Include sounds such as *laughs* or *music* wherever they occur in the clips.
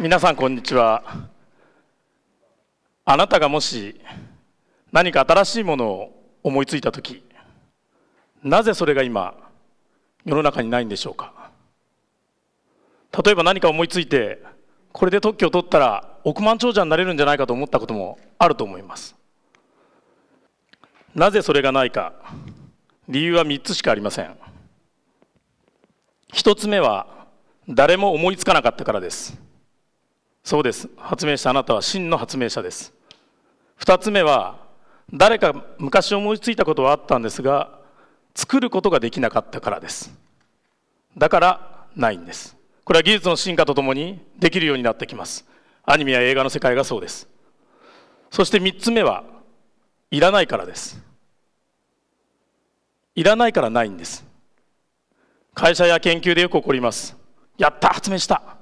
皆さんこんにちはあなたがもし何か新しいものを思いついた時なぜそれが今世の中にないんでしょうか例えば何か思いついてこれで特許を取ったら億万長者になれるんじゃないかと思ったこともあると思いますなぜそれがないか理由は3つしかありません1つ目は誰も思いつかなかったからですそうです発明したあなたは真の発明者です2つ目は誰か昔思いついたことはあったんですが作ることができなかったからですだからないんですこれは技術の進化とともにできるようになってきますアニメや映画の世界がそうですそして3つ目はいらないからですいらないからないんです会社や研究でよく起こりますやった発明した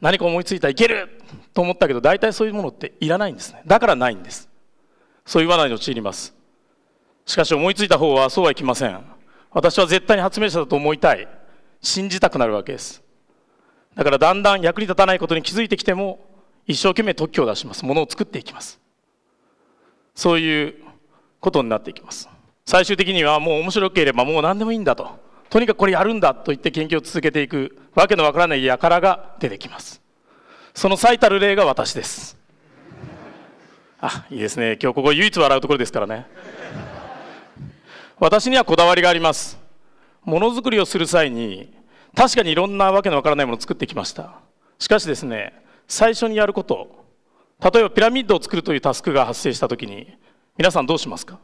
何か思いついたいけると思ったけど大体そういうものっていらないんですねだからないんですそういう罠に陥りますしかし思いついた方はそうはいきません私は絶対に発明者だと思いたい信じたくなるわけですだからだんだん役に立たないことに気づいてきても一生懸命特許を出しますものを作っていきますそういうことになっていきます最終的にはもう面白ければもう何でもいいんだととにかくこれやるんだと言って研究を続けていくわけのわからない輩が出てきますその最たる例が私ですあいいですね今日ここ唯一笑うところですからね私にはこだわりがありますものづくりをする際に確かにいろんなわけのわからないものを作ってきましたしかしですね最初にやること例えばピラミッドを作るというタスクが発生した時に皆さんどうしますか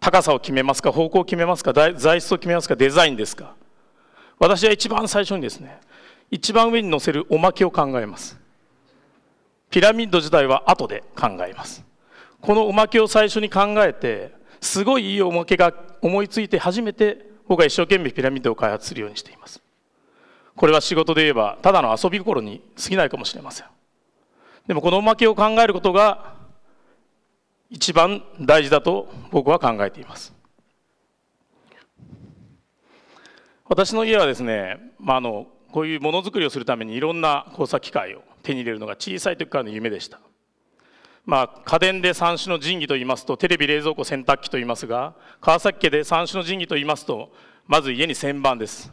高さを決めますか方向を決めますか材質を決めますかデザインですか私は一番最初にですね一番上に載せるおまけを考えますピラミッド自体は後で考えますこのおまけを最初に考えてすごいいいおまけが思いついて初めて僕は一生懸命ピラミッドを開発するようにしていますこれは仕事で言えばただの遊び心に過ぎないかもしれませんでもこのおまけを考えることが一番大事だと僕は考えています私の家はですね、まあ、あのこういうものづくりをするためにいろんな工作機械を手に入れるのが小さい時からの夢でした、まあ、家電で三種の神器といいますとテレビ冷蔵庫洗濯機といいますが川崎家で三種の神器といいますとまず家に旋盤です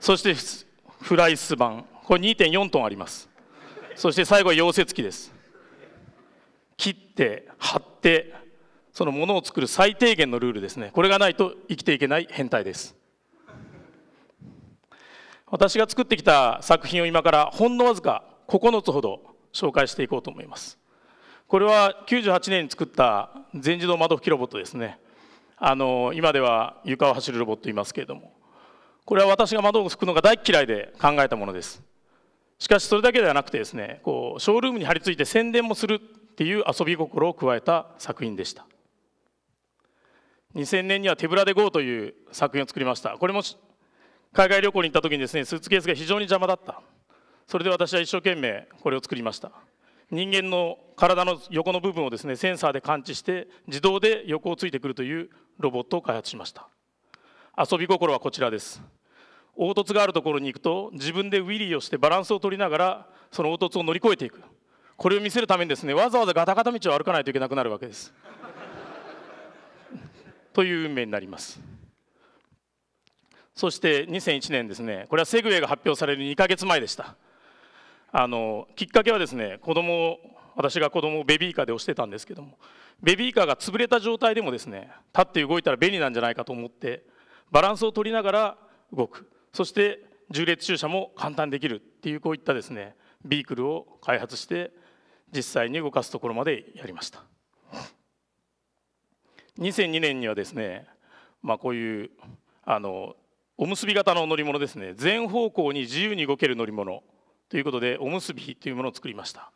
そしてフライス盤これ2.4トンありますそして最後は溶接機です切って貼ってそのものを作る最低限のルールですねこれがないと生きていけない変態です私が作ってきた作品を今からほんのわずか9つほど紹介していこうと思いますこれは98年に作った全自動窓拭きロボットですねあの今では床を走るロボットいますけれどもこれは私が窓を拭くのが大嫌いで考えたものですしかしそれだけではなくてですねこうショールームに貼り付いて宣伝もするっていう遊び心を加えた作品でした2000年には「手ぶらで GO」という作品を作りましたこれも海外旅行に行った時にですねスーツケースが非常に邪魔だったそれで私は一生懸命これを作りました人間の体の横の部分をですねセンサーで感知して自動で横をついてくるというロボットを開発しました遊び心はこちらです凹凸があるところに行くと自分でウィリーをしてバランスを取りながらその凹凸を乗り越えていくこれを見せるためにですねわざわざガタガタ道を歩かないといけなくなるわけです *laughs* という運命になりますそして2001年ですねこれはセグウェイが発表される2か月前でしたあのきっかけはですね子供を私が子供をベビーカーで押してたんですけどもベビーカーが潰れた状態でもですね立って動いたら便利なんじゃないかと思ってバランスを取りながら動くそして重列駐車も簡単できるっていうこういったですねビークルを開発して実際に動かすところまでやりました2002年にはですね、まあ、こういうあのおむすび型の乗り物ですね全方向に自由に動ける乗り物ということでおむすびというものを作りました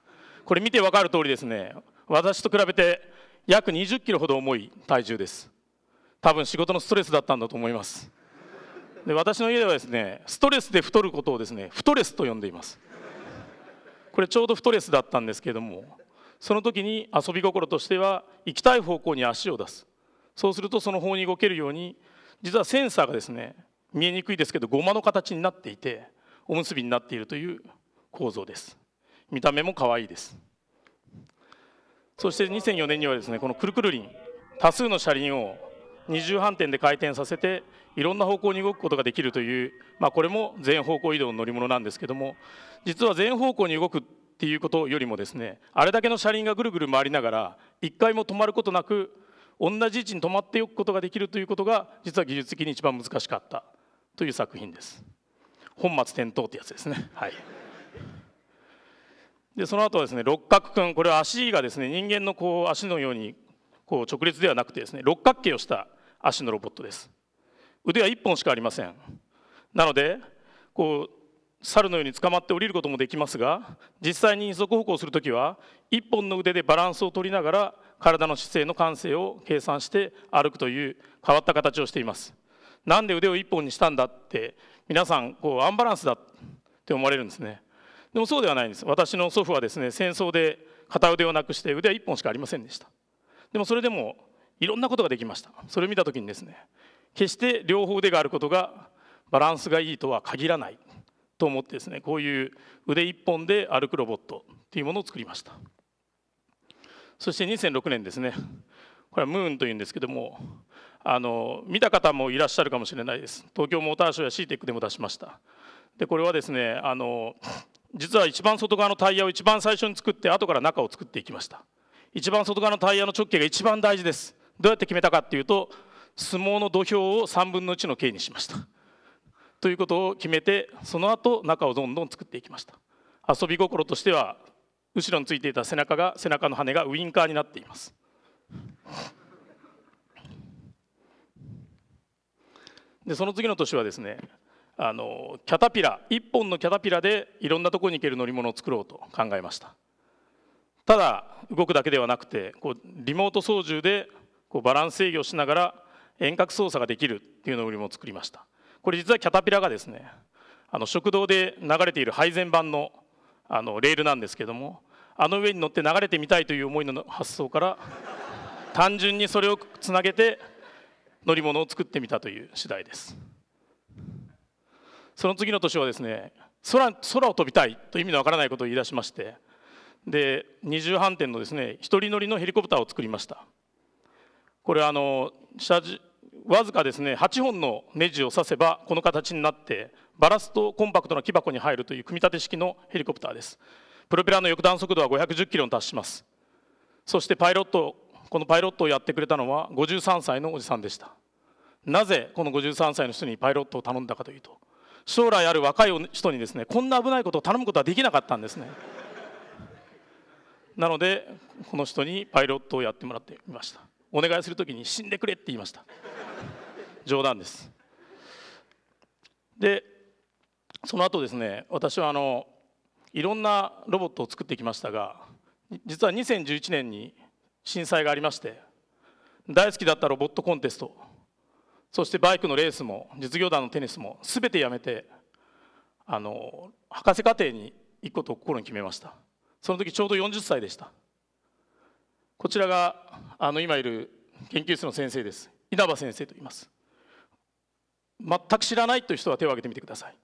これ見て分かる通りですね私と比べて約20キロほど重い体重です多分仕事のストレスだったんだと思いますで私の家ではですねストレスで太ることをですね太レスと呼んでいますこれちょうどストレスだったんですけれどもその時に遊び心としては行きたい方向に足を出すそうするとその方に動けるように実はセンサーがですね見えにくいですけどゴマの形になっていておむすびになっているという構造です見た目も可愛いですそして2004年にはですねこのくるくるりん多数の車輪を二重反転で回転させていろんな方向に動くことができるという、まあ、これも全方向移動の乗り物なんですけども実は全方向に動くっていうことよりもですねあれだけの車輪がぐるぐる回りながら一回も止まることなく同じ位置に止まっておくことができるということが実は技術的に一番難しかったという作品です。本末転倒ってやつですね。はいでその後はですね六角君これは足がですね人間のこう足のようにこう直列ではなくてですね六角形をした足のロボットです腕は1本しかありませんなのでこう猿のように捕まって降りることもできますが実際に二足歩行する時は1本の腕でバランスを取りながら体の姿勢の感性を計算して歩くという変わった形をしていますなんで腕を1本にしたんだって皆さんこうアンバランスだって思われるんですねでもそうではないんです私の祖父はですね戦争で片腕をなくして腕は1本しかありませんでしたでもそれでもいろんなことができましたそれを見た時にですね決して両方腕があることがバランスがいいとは限らないと思ってですねこういう腕1本で歩くロボットというものを作りましたそして2006年ですねこれはムーンというんですけどもあの見た方もいらっしゃるかもしれないです東京モーターショーやシーテックでも出しましたでこれはですねあの実は一番外側のタイヤを一番最初に作って後から中を作っていきました一番外側のタイヤの直径が一番大事ですどうやって決めたかっていうと相撲の土俵を3分の1の径にしましたということを決めてその後中をどんどん作っていきました遊び心としては後ろについていた背中が背中の羽がウインカーになっていますでその次の年はですねあのキャタピラ1本のキャタピラでいろんなところに行ける乗り物を作ろうと考えましたただ動くだけではなくてこうリモート操縦でこうバランス制御しながら遠隔操作ができるっていうのを作りましたこれ実はキャタピラがですねあの食堂で流れている配膳版のあのレールなんですけどもあの上に乗って流れてみたいという思いの発想から単純にそれをつなげて乗り物を作ってみたという次第ですその次の年はですね空空を飛びたいという意味のわからないことを言い出しましてで二重反転のですね一人乗りのヘリコプターを作りましたこれあのわずかですね8本のネジを刺せばこの形になってバラストコンパクトな木箱に入るという組み立て式のヘリコプターですプロペラの翼断速度は510キロに達しますそしてパイロットこのパイロットをやってくれたのは53歳のおじさんでしたなぜこの53歳の人にパイロットを頼んだかというと将来ある若い人にですねこんな危ないことを頼むことはできなかったんですねなのでこの人にパイロットをやってもらってみましたお願いするきに死んでくれって言いました冗談ですでその後ですね私はあのいろんなロボットを作ってきましたが実は2011年に震災がありまして大好きだったロボットコンテストそしてバイクのレースも実業団のテニスも全てやめてあの博士課程に行くことを心に決めましたその時ちょうど40歳でしたこちらがあの今いる研究室の先生です稲葉先生と言います全く知らないという人は手を挙げてみてください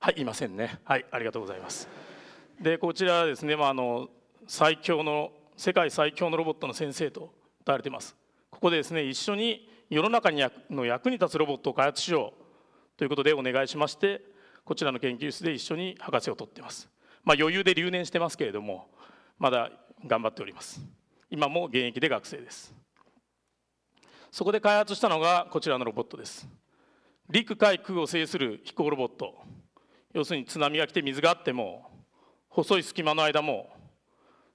はいいませんねはいありがとうございますでこちらはですね、まあ、あの最強の世界最強のロボットの先生と歌われていますここでですね一緒に世の中にの役に立つロボットを開発しようということでお願いしましてこちらの研究室で一緒に博士を取っています、まあ、余裕で留年してますけれどもまだ頑張っております今も現役で学生ですそこで開発したのがこちらのロボットです陸海空を制する飛行ロボット要するに津波が来て水があっても細い隙間の間も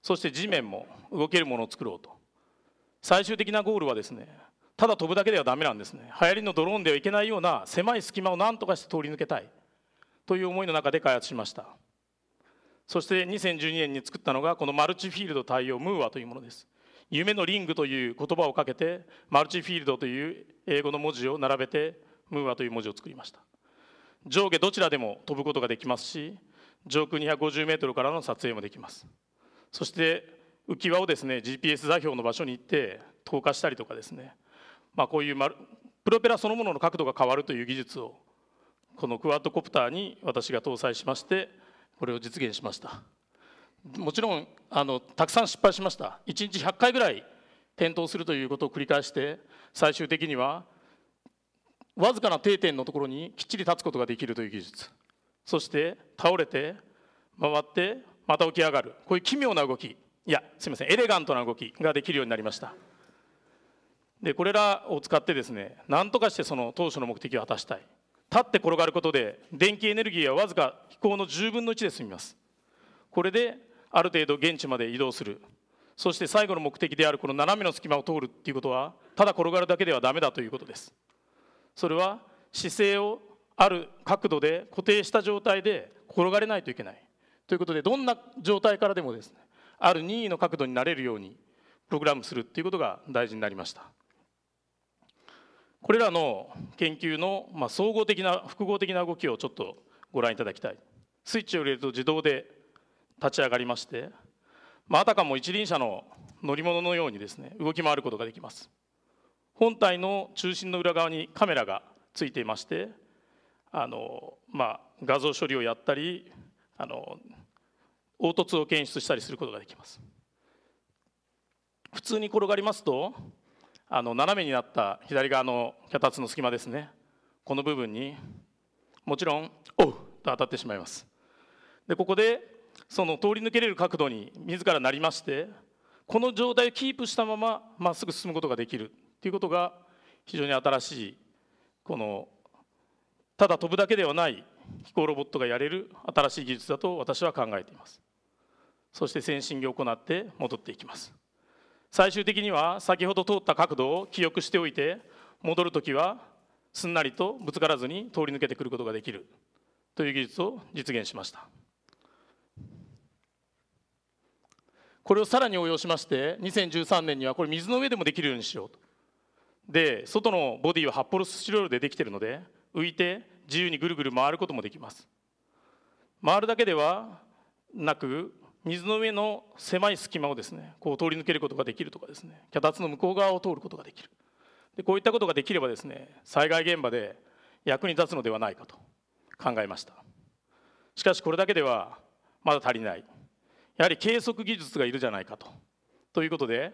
そして地面も動けるものを作ろうと最終的なゴールはですねただ飛ぶだけではダメなんですね流行りのドローンではいけないような狭い隙間を何とかして通り抜けたいという思いの中で開発しましたそして2012年に作ったのがこのマルチフィールド対応ムーアというものです夢のリングという言葉をかけてマルチフィールドという英語の文字を並べてムーアという文字を作りました上下どちらでも飛ぶことができますし上空250メートルからの撮影もできますそして浮き輪をですね GPS 座標の場所に行って投下したりとかですね、まあ、こういうプロペラそのものの角度が変わるという技術をこのクワッドコプターに私が搭載しましてこれを実現しましたもちろんあのたくさん失敗しました1日100回ぐらい転倒するということを繰り返して最終的にはわずかな定点のところにきっちり立つことができるという技術そして倒れて回ってまた起き上がるこういう奇妙な動きいやすみませんエレガントな動きができるようになりましたでこれらを使ってですね何とかしてその当初の目的を果たしたい立って転がることで電気エネルギーはわずか飛行の10分の1で済みますこれである程度現地まで移動するそして最後の目的であるこの斜めの隙間を通るっていうことはただ転がるだけではダメだということですそれは姿勢をある角度で固定した状態で転がれないといけないということでどんな状態からでもですねある任意の角度になれるようにプログラムするっていうことが大事になりましたこれらの研究の、まあ、総合的な複合的な動きをちょっとご覧いただきたいスイッチを入れると自動で立ち上がりまして、まあ、あたかも一輪車の乗り物のようにですね動き回ることができます本体の中心の裏側にカメラがついていましてあの、まあ、画像処理をやったりあの凹凸を検出したりすることができます普通に転がりますとあの斜めになった左側の脚立の隙間ですねこの部分にもちろん「おう!」と当たってしまいますでここでその通り抜けれる角度に自らなりましてこの状態をキープしたまままっすぐ進むことができるということが非常に新しいこのただ飛ぶだけではない飛行ロボットがやれる新しい技術だと私は考えていますそして先進を行って戻っていきます最終的には先ほど通った角度を記憶しておいて戻る時はすんなりとぶつからずに通り抜けてくることができるという技術を実現しましたこれをさらに応用しまして2013年にはこれ水の上でもできるようにしようとで外のボディは発泡スチロールでできているので浮いて自由にぐるぐる回ることもできます回るだけではなく水の上の狭い隙間をですねこう通り抜けることができるとかですね脚立の向こう側を通ることができるでこういったことができればですね災害現場で役に立つのではないかと考えましたしかしこれだけではまだ足りないやはり計測技術がいるじゃないかとということで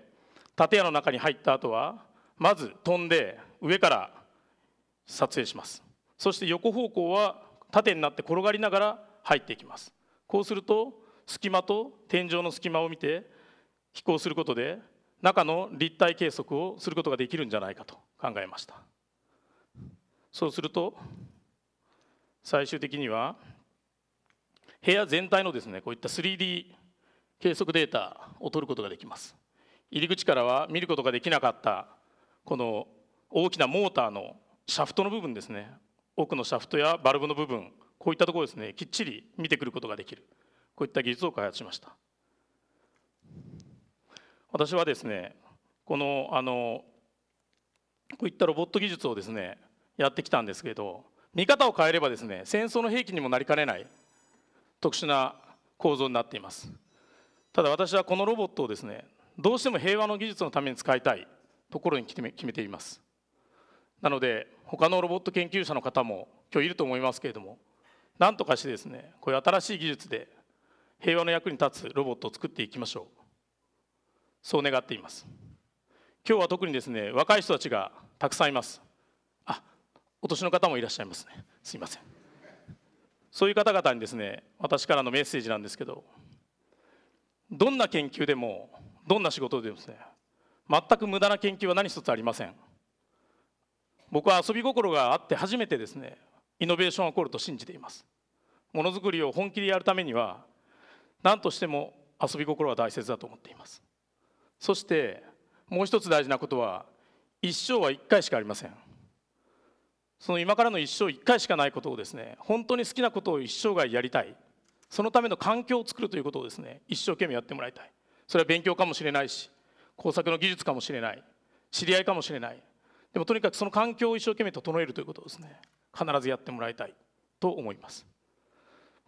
建屋の中に入った後はまず飛んで上から撮影しますそして横方向は縦になって転がりながら入っていきますこうすると隙間と天井の隙間を見て飛行することで中の立体計測をすることができるんじゃないかと考えましたそうすると最終的には部屋全体のですねこういった 3D 計測データを取ることができます入り口からは見ることができなかったこの大きなモーターのシャフトの部分ですね奥のシャフトやバルブの部分こういったところですねきっちり見てくることができるこういった技術を開発しました私はですねこのあのこういったロボット技術をですねやってきたんですけど見方を変えればですね戦争の兵器にもなりかねない特殊な構造になっていますただ私はこのロボットをですねどうしても平和の技術のために使いたいところに決め決めていますなので他のロボット研究者の方も今日いると思いますけれども何とかしてですねこういう新しい技術で平和の役に立つロボットを作っていきましょうそう願っています今日は特にですね若い人たちがたくさんいますあお年の方もいらっしゃいますねすいませんそういう方々にですね私からのメッセージなんですけどどんな研究でもどんな仕事でもですね全く無駄な研究は何一つありません僕は遊び心があって初めてですねイノベーションが起こると信じていますものづくりを本気でやるためには何としても遊び心は大切だと思っていますそしてもう一つ大事なことは一生は一回しかありませんその今からの一生一回しかないことをですね本当に好きなことを一生涯やりたいそのための環境を作るということをですね一生懸命やってもらいたいそれは勉強かもしれないし工作の技術かもしれない知り合いかもしれないでもとにかくその環境を一生懸命整えるということですね必ずやってもらいたいと思います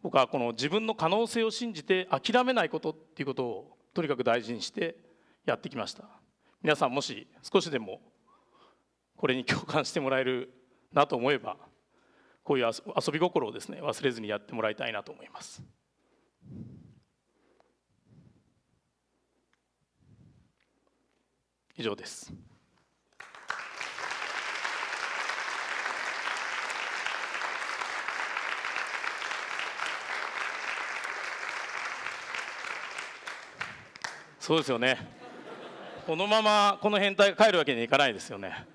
僕はこの自分の可能性を信じて諦めないことっていうことをとにかく大事にしてやってきました皆さんもし少しでもこれに共感してもらえるなと思えばこういう遊び心をですね忘れずにやってもらいたいなと思います。以上です。そうですよね。このままこの変態が帰るわけにいかないですよね。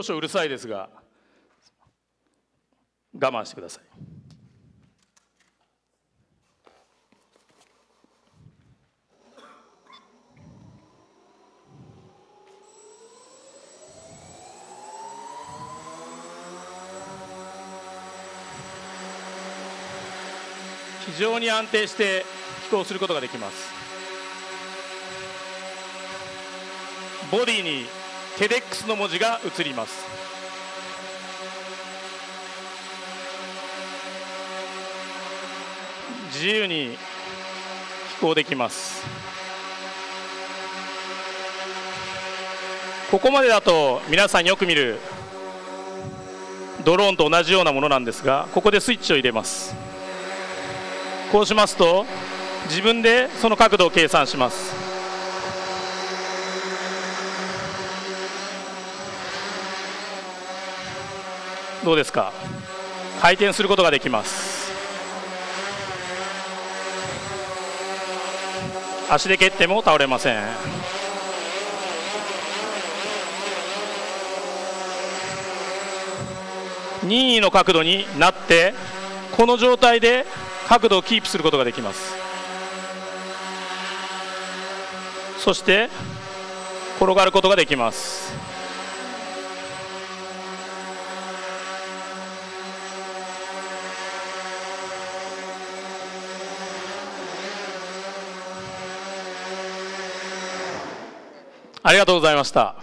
少々うるさいですが我慢してください。非常に安定して飛行することができますボディにデックスの文字が映ります。自由に飛行できますここまでだと皆さんよく見るドローンと同じようなものなんですがここでスイッチを入れますこうしますと自分でその角度を計算しますどうですか回転することができます足で蹴っても倒れません任意の角度になってこの状態で角度をキープすることができますそして転がることができますありがとうございました。